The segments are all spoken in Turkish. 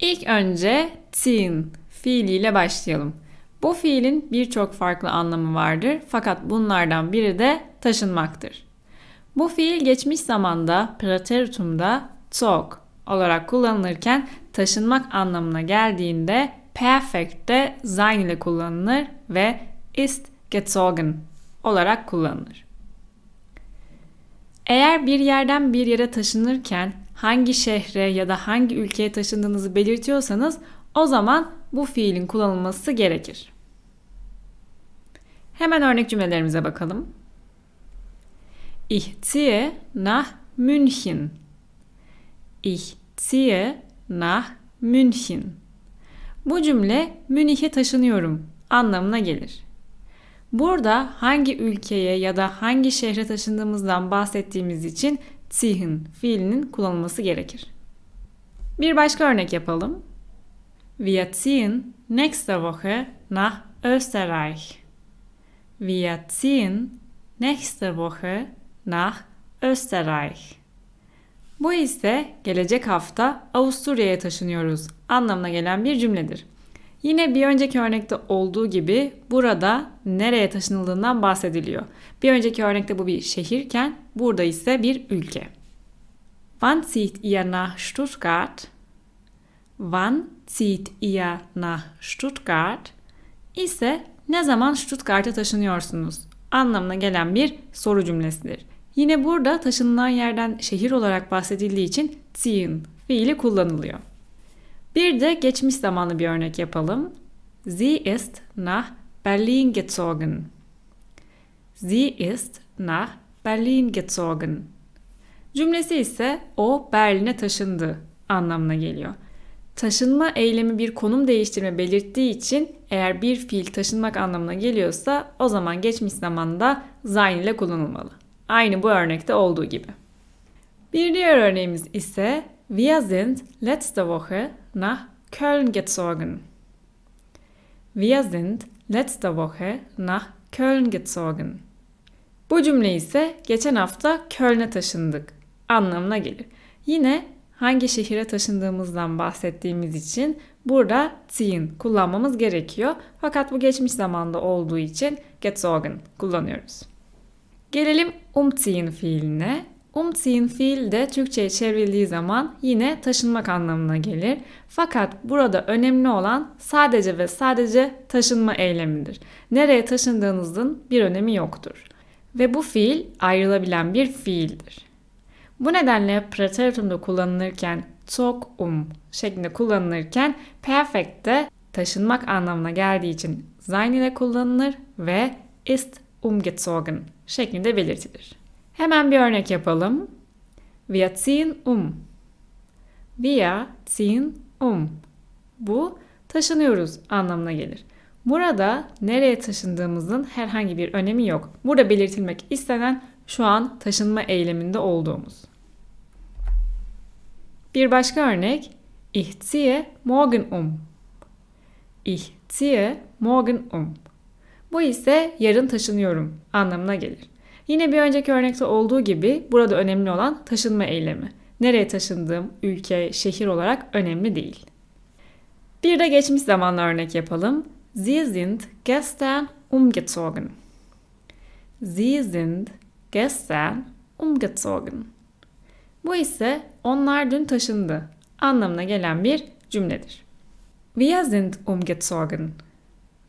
İlk önce ziehen fiiliyle başlayalım. Bu fiilin birçok farklı anlamı vardır fakat bunlardan biri de taşınmaktır. Bu fiil geçmiş zamanda preteritumda zog olarak kullanılırken taşınmak anlamına geldiğinde perfect de sein ile kullanılır ve ist gezogen olarak kullanılır. Eğer bir yerden bir yere taşınırken hangi şehre ya da hangi ülkeye taşındığınızı belirtiyorsanız o zaman bu fiilin kullanılması gerekir. Hemen örnek cümlelerimize bakalım. Ich ziehe nach München. Ich ziehe nach München. Bu cümle Münih'e taşınıyorum anlamına gelir. Burada hangi ülkeye ya da hangi şehre taşındığımızdan bahsettiğimiz için zihin fiilinin kullanılması gerekir. Bir başka örnek yapalım. Wir ziehen nächste Woche nach Österreich. Wir ziehen nächste Woche nach Österreich. Bu ise gelecek hafta Avusturya'ya taşınıyoruz anlamına gelen bir cümledir. Yine bir önceki örnekte olduğu gibi burada nereye taşınıldığından bahsediliyor. Bir önceki örnekte bu bir şehirken burada ise bir ülke. Wann zieht ihr nach Stuttgart? Wann zieht ihr nach Stuttgart? ise ne zaman Stuttgart'a taşınıyorsunuz anlamına gelen bir soru cümlesidir. Yine burada taşınılan yerden şehir olarak bahsedildiği için ziehen fiili kullanılıyor. Bir de geçmiş zamanlı bir örnek yapalım. Sie ist nach Berlin gezogen. Sie ist nach Berlin gezogen. Cümlesi ise o Berlin'e taşındı anlamına geliyor. Taşınma eylemi bir konum değiştirme belirttiği için eğer bir fiil taşınmak anlamına geliyorsa o zaman geçmiş zamanda sein ile kullanılmalı. Aynı bu örnekte olduğu gibi. Bir diğer örneğimiz ise Wir sind letzte Woche nach Köln gezogen. Wir sind letzte Woche nach Köln gezogen. Bu cümle ise geçen hafta Köln'e taşındık anlamına gelir. Yine hangi şehire taşındığımızdan bahsettiğimiz için burada ziehen kullanmamız gerekiyor. Fakat bu geçmiş zamanda olduğu için gezogen kullanıyoruz. Gelelim umziehen fiiline. Umziehen fiil de Türkçe'ye çevrildiği zaman yine taşınmak anlamına gelir. Fakat burada önemli olan sadece ve sadece taşınma eylemidir. Nereye taşındığınızın bir önemi yoktur. Ve bu fiil ayrılabilen bir fiildir. Bu nedenle preteritumda kullanılırken çok um şeklinde kullanılırken perfect de taşınmak anlamına geldiği için sein ile kullanılır ve ist umgezogen şeklinde belirtilir. Hemen bir örnek yapalım. Wir ziehen um. Wir ziehen um. Bu taşınıyoruz anlamına gelir. Burada nereye taşındığımızın herhangi bir önemi yok. Burada belirtilmek istenen şu an taşınma eyleminde olduğumuz. Bir başka örnek Ich ziehe morgen um. Ich ziehe morgen um. Bu ise yarın taşınıyorum anlamına gelir. Yine bir önceki örnekte olduğu gibi burada önemli olan taşınma eylemi. Nereye taşındığım ülke, şehir olarak önemli değil. Bir de geçmiş zamanla örnek yapalım. Sie sind gestern umgezogen. Sie sind gestern umgezogen. Bu ise onlar dün taşındı anlamına gelen bir cümledir. Wir sind umgezogen.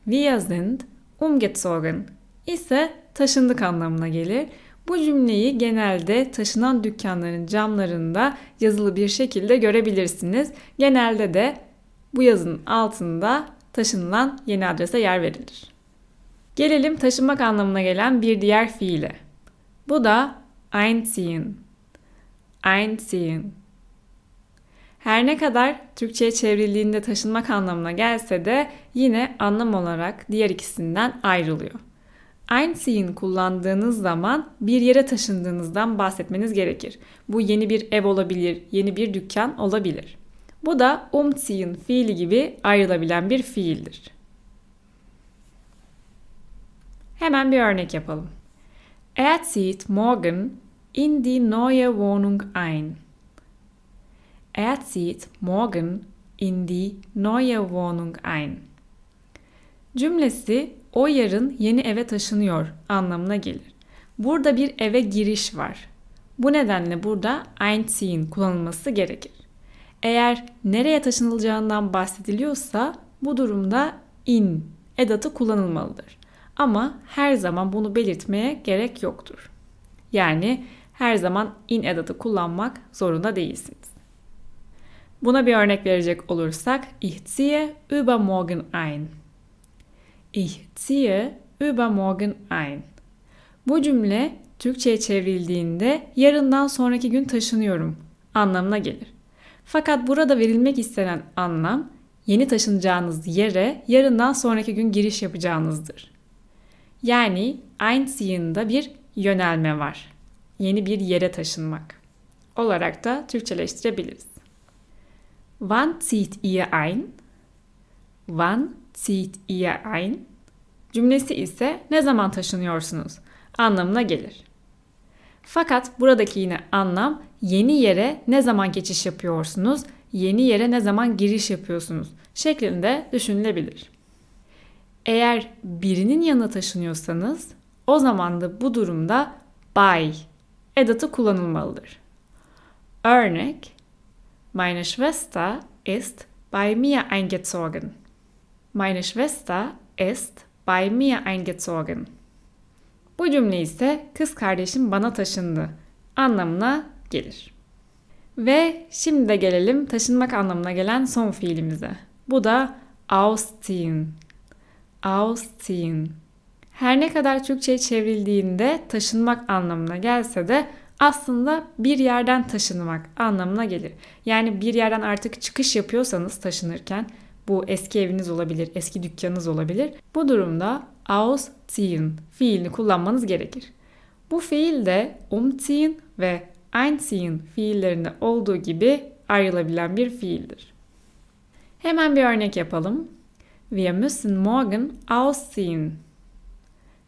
Wir sind umgezogen ise taşındık anlamına gelir. Bu cümleyi genelde taşınan dükkanların camlarında yazılı bir şekilde görebilirsiniz. Genelde de bu yazının altında taşınılan yeni adrese yer verilir. Gelelim taşınmak anlamına gelen bir diğer fiile. Bu da einziehen. Einziehen. Her ne kadar Türkçe'ye çevrildiğinde taşınmak anlamına gelse de yine anlam olarak diğer ikisinden ayrılıyor. Einziehen kullandığınız zaman bir yere taşındığınızdan bahsetmeniz gerekir. Bu yeni bir ev olabilir, yeni bir dükkan olabilir. Bu da umziehen fiili gibi ayrılabilen bir fiildir. Hemen bir örnek yapalım. Er morgen in die neue Wohnung ein. Er morgen in die neue Wohnung ein. Cümlesi o yarın yeni eve taşınıyor anlamına gelir. Burada bir eve giriş var. Bu nedenle burada einziehen kullanılması gerekir. Eğer nereye taşınılacağından bahsediliyorsa bu durumda in edatı kullanılmalıdır. Ama her zaman bunu belirtmeye gerek yoktur. Yani her zaman in edatı kullanmak zorunda değilsiniz. Buna bir örnek verecek olursak, ich ziehe übermorgen ein. Ich ziehe übermorgen ein. Bu cümle Türkçe'ye çevrildiğinde yarından sonraki gün taşınıyorum anlamına gelir. Fakat burada verilmek istenen anlam yeni taşınacağınız yere yarından sonraki gün giriş yapacağınızdır. Yani Einziehen'da bir yönelme var. Yeni bir yere taşınmak olarak da Türkçeleştirebiliriz. Wann zieht ihr ein? Wann zieht ihr ein? Cümlesi ise ne zaman taşınıyorsunuz anlamına gelir. Fakat buradaki yine anlam yeni yere ne zaman geçiş yapıyorsunuz, yeni yere ne zaman giriş yapıyorsunuz şeklinde düşünülebilir. Eğer birinin yanına taşınıyorsanız o zaman da bu durumda by edatı kullanılmalıdır. Örnek Meine Schwester ist bei mir eingezogen. Meine Schwester ist bei mir eingezogen. Bu cümle ise kız kardeşim bana taşındı anlamına gelir. Ve şimdi de gelelim taşınmak anlamına gelen son fiilimize. Bu da ausziehen. Ausziehen. Her ne kadar Türkçe'ye çevrildiğinde taşınmak anlamına gelse de aslında bir yerden taşınmak anlamına gelir. Yani bir yerden artık çıkış yapıyorsanız taşınırken bu eski eviniz olabilir, eski dükkanınız olabilir. Bu durumda ausziehen fiilini kullanmanız gerekir. Bu fiil de umziehen ve einziehen fiillerinde olduğu gibi ayrılabilen bir fiildir. Hemen bir örnek yapalım. Wir müssen morgen ausziehen.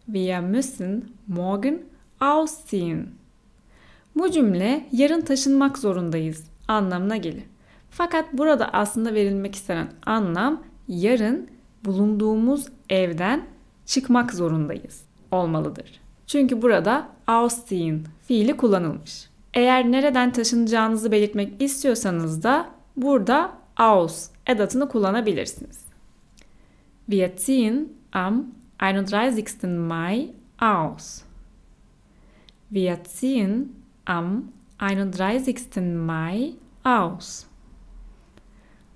Wir müssen morgen ausziehen. Bu cümle yarın taşınmak zorundayız anlamına gelir. Fakat burada aslında verilmek istenen anlam yarın bulunduğumuz evden çıkmak zorundayız olmalıdır. Çünkü burada ausziehen fiili kullanılmış. Eğer nereden taşınacağınızı belirtmek istiyorsanız da burada aus edatını kullanabilirsiniz. Wir ziehen am 31. Mai aus. Wir ziehen am 31. Mai aus.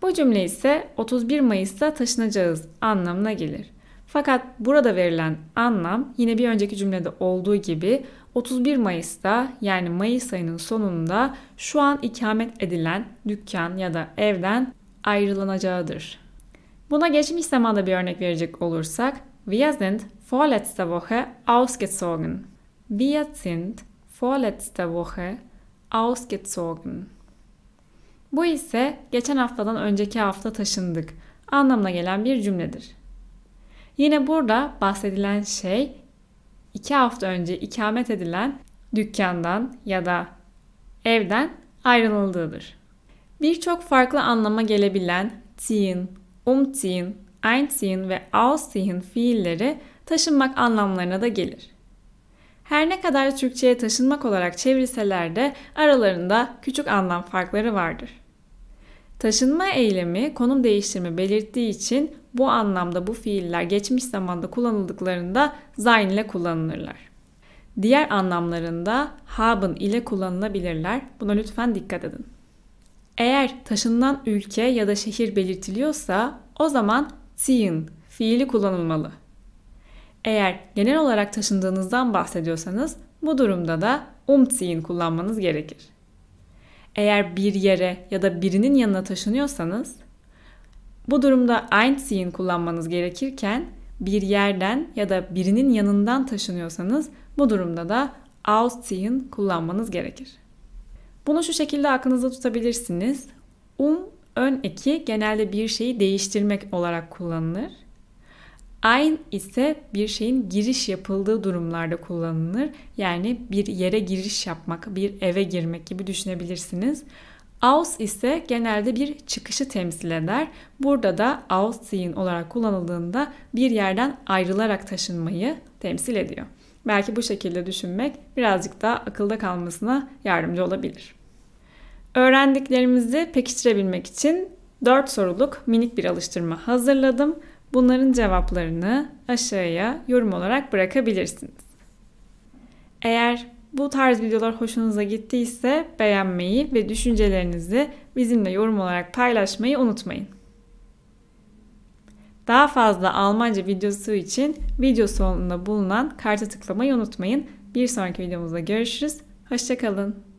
Bu cümle ise 31 Mayıs'ta taşınacağız anlamına gelir. Fakat burada verilen anlam yine bir önceki cümlede olduğu gibi 31 Mayıs'ta yani Mayıs ayının sonunda şu an ikamet edilen dükkan ya da evden ayrılınacağıdır. Buna geçmiş zamanda bir örnek verecek olursak Wir sind vorletzte Woche ausgezogen. Wir sind vorletzte Woche ausgezogen. Bu ise geçen haftadan önceki hafta taşındık anlamına gelen bir cümledir. Yine burada bahsedilen şey iki hafta önce ikamet edilen dükkandan ya da evden ayrılıldığıdır. Birçok farklı anlama gelebilen ziehen, umziehen, einziehen ve ausziehen fiilleri taşınmak anlamlarına da gelir. Her ne kadar Türkçe'ye taşınmak olarak çevrilseler de aralarında küçük anlam farkları vardır. Taşınma eylemi konum değiştirme belirttiği için bu anlamda bu fiiller geçmiş zamanda kullanıldıklarında sein ile kullanılırlar. Diğer anlamlarında haben ile kullanılabilirler. Buna lütfen dikkat edin. Eğer taşınan ülke ya da şehir belirtiliyorsa o zaman ziehen fiili kullanılmalı. Eğer genel olarak taşındığınızdan bahsediyorsanız bu durumda da umziehen kullanmanız gerekir eğer bir yere ya da birinin yanına taşınıyorsanız bu durumda einziehen kullanmanız gerekirken bir yerden ya da birinin yanından taşınıyorsanız bu durumda da ausziehen kullanmanız gerekir. Bunu şu şekilde aklınızda tutabilirsiniz. Um ön eki genelde bir şeyi değiştirmek olarak kullanılır. Ein ise bir şeyin giriş yapıldığı durumlarda kullanılır. Yani bir yere giriş yapmak, bir eve girmek gibi düşünebilirsiniz. Aus ise genelde bir çıkışı temsil eder. Burada da ausziehen olarak kullanıldığında bir yerden ayrılarak taşınmayı temsil ediyor. Belki bu şekilde düşünmek birazcık daha akılda kalmasına yardımcı olabilir. Öğrendiklerimizi pekiştirebilmek için 4 soruluk minik bir alıştırma hazırladım. Bunların cevaplarını aşağıya yorum olarak bırakabilirsiniz. Eğer bu tarz videolar hoşunuza gittiyse beğenmeyi ve düşüncelerinizi bizimle yorum olarak paylaşmayı unutmayın. Daha fazla Almanca videosu için video sonunda bulunan karta tıklamayı unutmayın. Bir sonraki videomuzda görüşürüz. Hoşçakalın.